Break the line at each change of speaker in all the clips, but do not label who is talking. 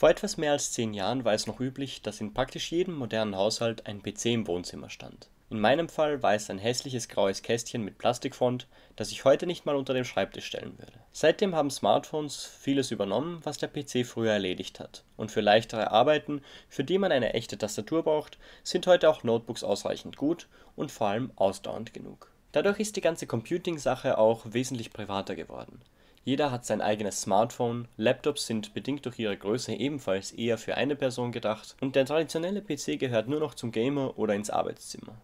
Vor etwas mehr als zehn Jahren war es noch üblich, dass in praktisch jedem modernen Haushalt ein PC im Wohnzimmer stand. In meinem Fall war es ein hässliches graues Kästchen mit Plastikfront, das ich heute nicht mal unter dem Schreibtisch stellen würde. Seitdem haben Smartphones vieles übernommen, was der PC früher erledigt hat. Und für leichtere Arbeiten, für die man eine echte Tastatur braucht, sind heute auch Notebooks ausreichend gut und vor allem ausdauernd genug. Dadurch ist die ganze Computing-Sache auch wesentlich privater geworden. Jeder hat sein eigenes Smartphone, Laptops sind bedingt durch ihre Größe ebenfalls eher für eine Person gedacht und der traditionelle PC gehört nur noch zum Gamer oder ins Arbeitszimmer.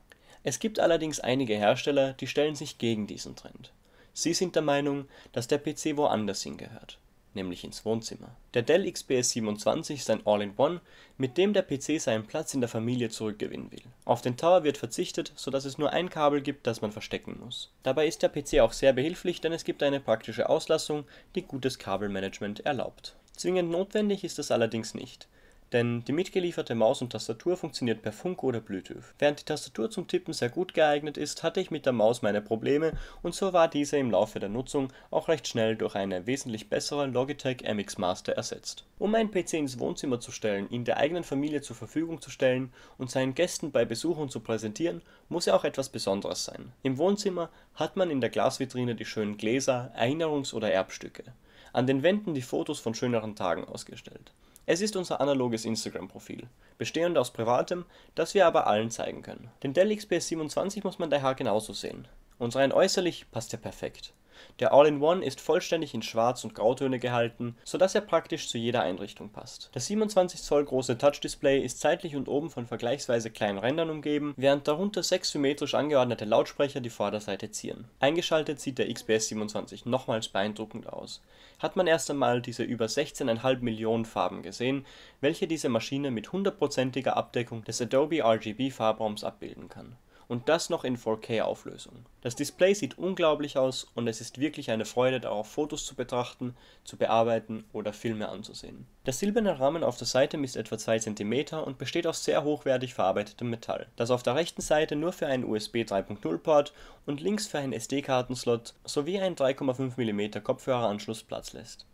Es gibt allerdings einige Hersteller, die stellen sich gegen diesen Trend. Sie sind der Meinung, dass der PC woanders hingehört nämlich ins Wohnzimmer. Der Dell XPS 27 ist ein All-in-One, mit dem der PC seinen Platz in der Familie zurückgewinnen will. Auf den Tower wird verzichtet, sodass es nur ein Kabel gibt, das man verstecken muss. Dabei ist der PC auch sehr behilflich, denn es gibt eine praktische Auslassung, die gutes Kabelmanagement erlaubt. Zwingend notwendig ist das allerdings nicht denn die mitgelieferte Maus und Tastatur funktioniert per Funk oder Bluetooth. Während die Tastatur zum Tippen sehr gut geeignet ist, hatte ich mit der Maus meine Probleme und so war diese im Laufe der Nutzung auch recht schnell durch eine wesentlich bessere Logitech MX Master ersetzt. Um einen PC ins Wohnzimmer zu stellen, ihn der eigenen Familie zur Verfügung zu stellen und seinen Gästen bei Besuchen zu präsentieren, muss er auch etwas Besonderes sein. Im Wohnzimmer hat man in der Glasvitrine die schönen Gläser, Erinnerungs- oder Erbstücke. An den Wänden die Fotos von schöneren Tagen ausgestellt. Es ist unser analoges Instagram-Profil, bestehend aus privatem, das wir aber allen zeigen können. Den Dell XPS 27 muss man daher genauso sehen, und rein äußerlich passt ja perfekt der All-in-One ist vollständig in Schwarz und Grautöne gehalten, sodass er praktisch zu jeder Einrichtung passt. Das 27 Zoll große Touch-Display ist seitlich und oben von vergleichsweise kleinen Rändern umgeben, während darunter sechs symmetrisch angeordnete Lautsprecher die Vorderseite zieren. Eingeschaltet sieht der XPS 27 nochmals beeindruckend aus. Hat man erst einmal diese über 16,5 Millionen Farben gesehen, welche diese Maschine mit hundertprozentiger Abdeckung des Adobe RGB Farbraums abbilden kann und das noch in 4K-Auflösung. Das Display sieht unglaublich aus und es ist wirklich eine Freude, darauf Fotos zu betrachten, zu bearbeiten oder Filme anzusehen. Der silberne Rahmen auf der Seite misst etwa 2 cm und besteht aus sehr hochwertig verarbeitetem Metall, das auf der rechten Seite nur für einen USB 3.0 Port und links für einen SD-Kartenslot sowie einen 3,5 mm Kopfhöreranschluss Platz lässt.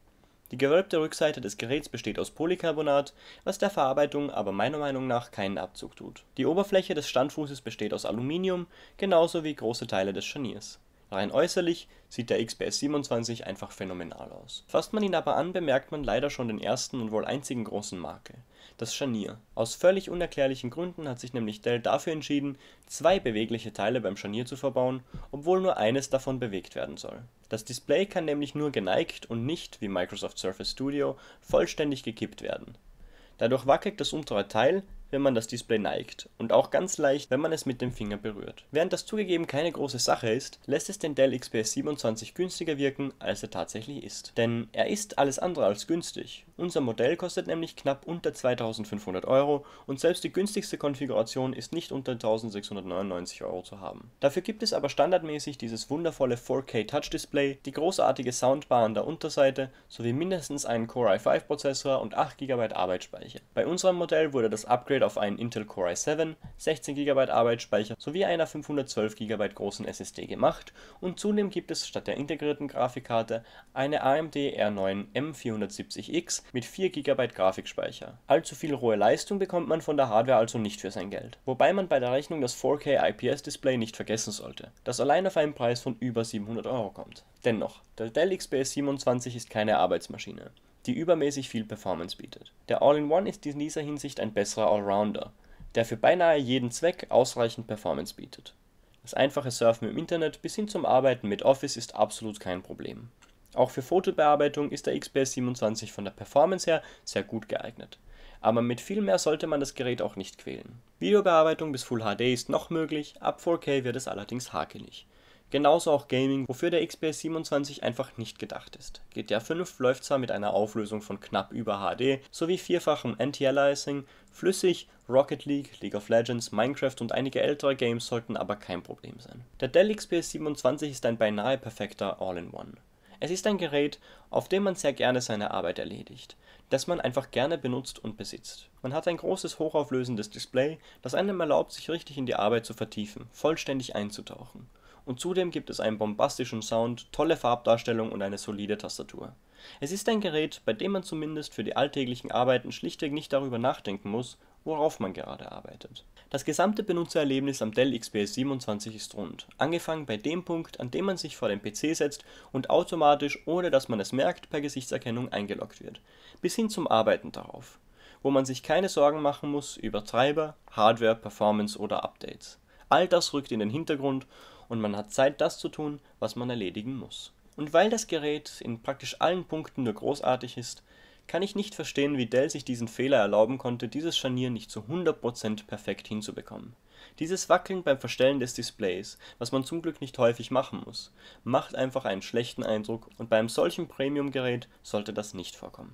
Die gewölbte Rückseite des Geräts besteht aus Polycarbonat, was der Verarbeitung aber meiner Meinung nach keinen Abzug tut. Die Oberfläche des Standfußes besteht aus Aluminium, genauso wie große Teile des Scharniers. Rein äußerlich sieht der XPS 27 einfach phänomenal aus. Fasst man ihn aber an, bemerkt man leider schon den ersten und wohl einzigen großen Makel das Scharnier. Aus völlig unerklärlichen Gründen hat sich nämlich Dell dafür entschieden, zwei bewegliche Teile beim Scharnier zu verbauen, obwohl nur eines davon bewegt werden soll. Das Display kann nämlich nur geneigt und nicht, wie Microsoft Surface Studio, vollständig gekippt werden. Dadurch wackelt das untere Teil, wenn man das Display neigt und auch ganz leicht, wenn man es mit dem Finger berührt. Während das zugegeben keine große Sache ist, lässt es den Dell XPS 27 günstiger wirken, als er tatsächlich ist. Denn er ist alles andere als günstig unser Modell kostet nämlich knapp unter 2500 Euro und selbst die günstigste Konfiguration ist nicht unter 1699 Euro zu haben. Dafür gibt es aber standardmäßig dieses wundervolle 4K Touch Display, die großartige Soundbar an der Unterseite sowie mindestens einen Core i5 Prozessor und 8 GB Arbeitsspeicher. Bei unserem Modell wurde das Upgrade auf einen Intel Core i7, 16 GB Arbeitsspeicher sowie einer 512 GB großen SSD gemacht und zudem gibt es statt der integrierten Grafikkarte eine AMD R9 M470X mit 4 GB Grafikspeicher. Allzu viel rohe Leistung bekommt man von der Hardware also nicht für sein Geld. Wobei man bei der Rechnung das 4K IPS Display nicht vergessen sollte, das allein auf einen Preis von über 700 Euro kommt. Dennoch, der Dell XPS 27 ist keine Arbeitsmaschine die übermäßig viel Performance bietet. Der All-in-One ist in dieser Hinsicht ein besserer Allrounder, der für beinahe jeden Zweck ausreichend Performance bietet. Das einfache Surfen im Internet bis hin zum Arbeiten mit Office ist absolut kein Problem. Auch für Fotobearbeitung ist der XPS 27 von der Performance her sehr gut geeignet. Aber mit viel mehr sollte man das Gerät auch nicht quälen. Videobearbeitung bis Full HD ist noch möglich, ab 4K wird es allerdings hakelig. Genauso auch Gaming, wofür der XPS 27 einfach nicht gedacht ist. GTA 5 läuft zwar mit einer Auflösung von knapp über HD, sowie vierfachem Anti-Aliasing, flüssig, Rocket League, League of Legends, Minecraft und einige ältere Games sollten aber kein Problem sein. Der Dell XPS 27 ist ein beinahe perfekter All-in-One. Es ist ein Gerät, auf dem man sehr gerne seine Arbeit erledigt, das man einfach gerne benutzt und besitzt. Man hat ein großes hochauflösendes Display, das einem erlaubt, sich richtig in die Arbeit zu vertiefen, vollständig einzutauchen und zudem gibt es einen bombastischen Sound, tolle Farbdarstellung und eine solide Tastatur. Es ist ein Gerät, bei dem man zumindest für die alltäglichen Arbeiten schlichtweg nicht darüber nachdenken muss, worauf man gerade arbeitet. Das gesamte Benutzererlebnis am Dell XPS 27 ist rund, angefangen bei dem Punkt, an dem man sich vor den PC setzt und automatisch, ohne dass man es merkt, per Gesichtserkennung eingeloggt wird, bis hin zum Arbeiten darauf, wo man sich keine Sorgen machen muss über Treiber, Hardware, Performance oder Updates. All das rückt in den Hintergrund und man hat Zeit, das zu tun, was man erledigen muss. Und weil das Gerät in praktisch allen Punkten nur großartig ist, kann ich nicht verstehen, wie Dell sich diesen Fehler erlauben konnte, dieses Scharnier nicht zu 100% perfekt hinzubekommen. Dieses Wackeln beim Verstellen des Displays, was man zum Glück nicht häufig machen muss, macht einfach einen schlechten Eindruck und bei einem solchen Premium-Gerät sollte das nicht vorkommen